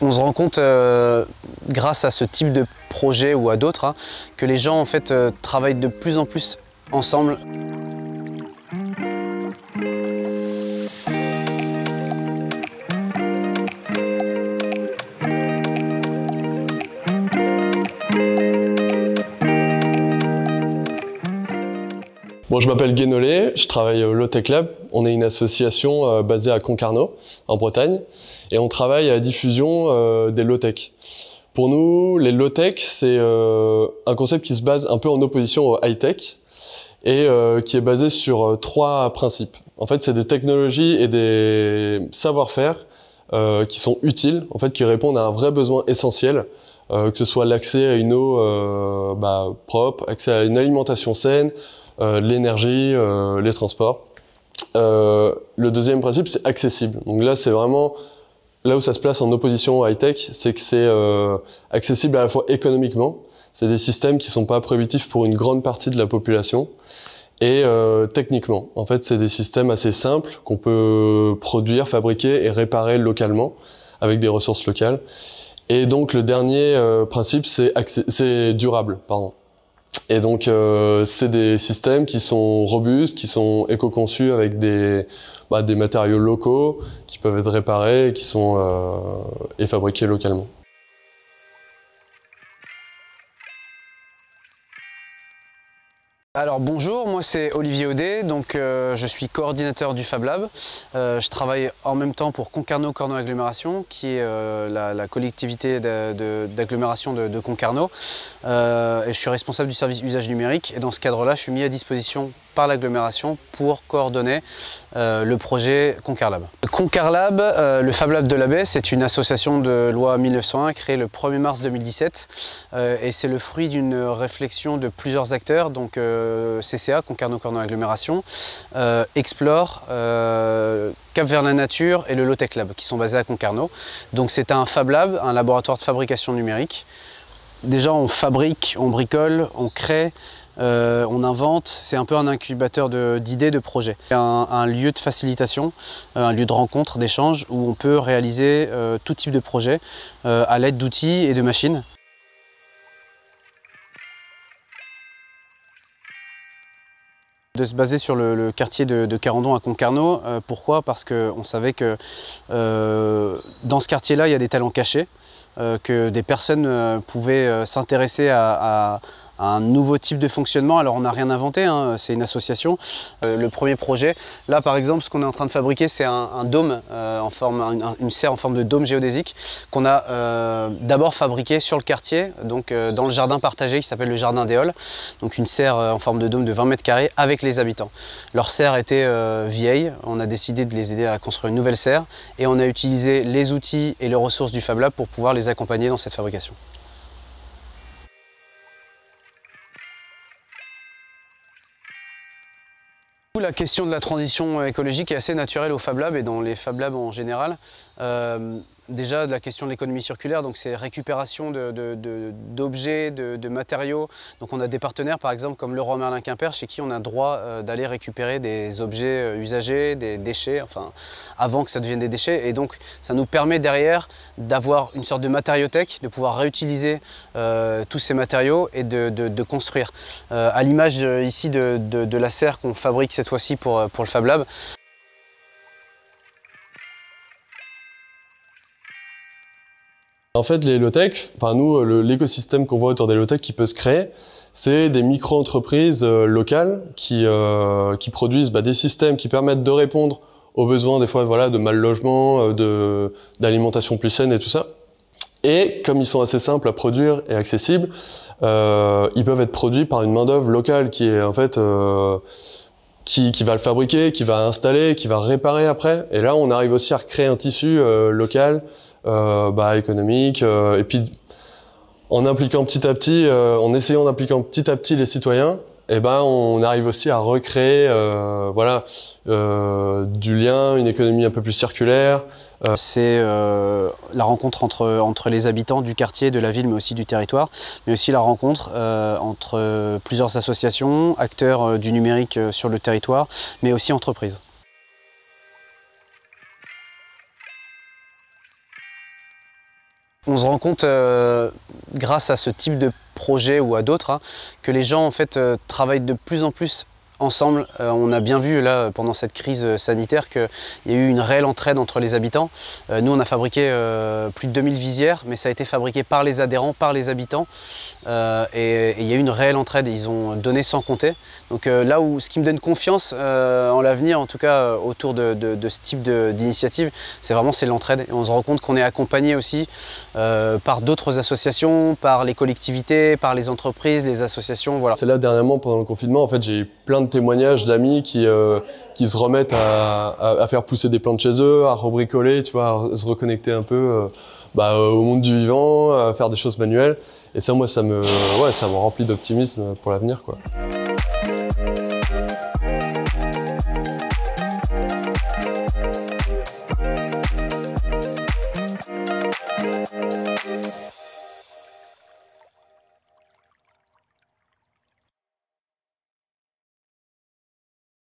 On se rend compte, euh, grâce à ce type de projet ou à d'autres, hein, que les gens en fait euh, travaillent de plus en plus ensemble. Bon, je m'appelle Guénolé, je travaille au Low-Tech Lab. On est une association euh, basée à Concarneau, en Bretagne, et on travaille à la diffusion euh, des low-tech. Pour nous, les low-tech, c'est euh, un concept qui se base un peu en opposition au high-tech et qui est basé sur trois principes. En fait, c'est des technologies et des savoir-faire qui sont utiles, en fait, qui répondent à un vrai besoin essentiel, que ce soit l'accès à une eau bah, propre, accès à une alimentation saine, euh, l'énergie, euh, les transports. Euh, le deuxième principe, c'est accessible. Donc là, c'est vraiment là où ça se place en opposition au high-tech, c'est que c'est accessible à la fois économiquement, c'est des systèmes qui ne sont pas prohibitifs pour une grande partie de la population, et techniquement. En fait, c'est des systèmes assez simples qu'on peut produire, fabriquer et réparer localement avec des ressources locales. Et donc le dernier principe, c'est durable. Pardon. Et donc, euh, c'est des systèmes qui sont robustes, qui sont éco-conçus avec des, bah, des matériaux locaux qui peuvent être réparés et qui sont euh, et fabriqués localement. Alors bonjour, moi c'est Olivier Audet, donc euh, je suis coordinateur du Fab Lab. Euh, je travaille en même temps pour Concarneau Corneau Agglomération, qui est euh, la, collectivité d'agglomération de, Concarneau. et je suis responsable du service usage numérique. Et dans ce cadre-là, je suis mis à disposition l'agglomération pour coordonner euh, le projet Concarlab. Concarlab, euh, le Fab Lab de la baie, c'est une association de loi 1901 créée le 1er mars 2017 euh, et c'est le fruit d'une réflexion de plusieurs acteurs, donc CCA, Concarneau cornon Agglomération, Explore, Cap vers la nature et le Low-Tech Lab qui sont basés à Concarneau. Donc c'est un Fab Lab, un laboratoire de fabrication numérique. Déjà on fabrique, on bricole, on crée, euh, on invente, c'est un peu un incubateur d'idées, de, projets. Un, un, lieu de facilitation, euh, un lieu de rencontre, d'échange, où on peut réaliser euh, tout type de projet à l'aide d'outils et de machines. de se baser sur le, quartier de, Carandon à Concarneau. pourquoi Parce qu'on savait que dans ce quartier-là, il y a des talents cachés, que des personnes pouvaient s'intéresser à, un nouveau type de fonctionnement. Alors on n'a rien inventé, hein, c'est une association. Euh, le premier projet, là par exemple, ce qu'on est en train de fabriquer, c'est un, dôme euh, en forme, une serre en forme de dôme géodésique qu'on a euh, d'abord fabriqué sur le quartier, donc dans le jardin partagé qui s'appelle le jardin d'Éole. Donc une serre en forme de dôme de 20 mètres carrés avec les habitants. Leur serre était vieille, on a décidé de les aider à construire une nouvelle serre et on a utilisé les outils et les ressources du Fab Lab pour pouvoir les accompagner dans cette fabrication. la question de la transition écologique est assez naturelle au Fab Lab et dans les Fab Labs en général. Euh, Déjà, de la question de l'économie circulaire, donc c'est récupération d'objets, de, de, matériaux. Donc on a des partenaires, par exemple, comme Leroy Merlin Quimper, chez qui on a droit euh, d'aller récupérer des objets euh, usagés, des déchets, enfin, avant que ça devienne des déchets. Et donc, ça nous permet derrière d'avoir une sorte de matériothèque, de pouvoir réutiliser euh, tous ces matériaux et de, construire. à l'image ici de, la serre qu'on fabrique cette fois-ci pour, pour le Fab Lab, En fait, les low-tech, nous, l'écosystème qu'on voit autour des low-tech qui peut se créer, c'est des micro-entreprises euh, locales qui, euh, qui produisent bah, des systèmes qui permettent de répondre aux besoins des fois voilà, de mal logement, euh, d'alimentation plus saine et tout ça. Et comme ils sont assez simples à produire et accessibles, ils peuvent être produits par une main-d'œuvre locale qui est en fait qui, qui, va le fabriquer, qui va installer, qui va réparer après. Et là, on arrive aussi à recréer un tissu local euh, bah, économique euh, et puis, en impliquant petit à petit, euh, en essayant d'impliquer petit à petit les citoyens, eh ben, on arrive aussi à recréer voilà, du lien, une économie un peu plus circulaire. C'est la rencontre entre, entre les habitants du quartier, de la ville, mais aussi du territoire, mais aussi la rencontre entre plusieurs associations, acteurs du numérique sur le territoire, mais aussi entreprises. on se rend compte, euh, grâce à ce type de projet ou à d'autres, hein, que les gens en fait euh, travaillent de plus en plus ensemble. Euh, on a bien vu là pendant cette crise euh, sanitaire qu'il y a eu une réelle entraide entre les habitants. Euh, nous on a fabriqué plus de 2000 visières mais ça a été fabriqué par les adhérents, par les habitants et il y a eu une réelle entraide, ils ont donné sans compter. Donc là où ce qui me donne confiance en l'avenir en tout cas autour de, ce type d'initiative c'est vraiment c'est l'entraide et on se rend compte qu'on est accompagné aussi par d'autres associations, par les collectivités, par les entreprises, les associations. Voilà. C'est là dernièrement pendant le confinement en fait j'ai eu plein de témoignages d'amis qui, euh, se remettent à, faire pousser des plantes chez eux, à rebricoler, tu vois, à se reconnecter un peu euh, bah, euh, au monde du vivant, à faire des choses manuelles. Et ça, moi, ça me, remplit d'optimisme pour l'avenir, quoi.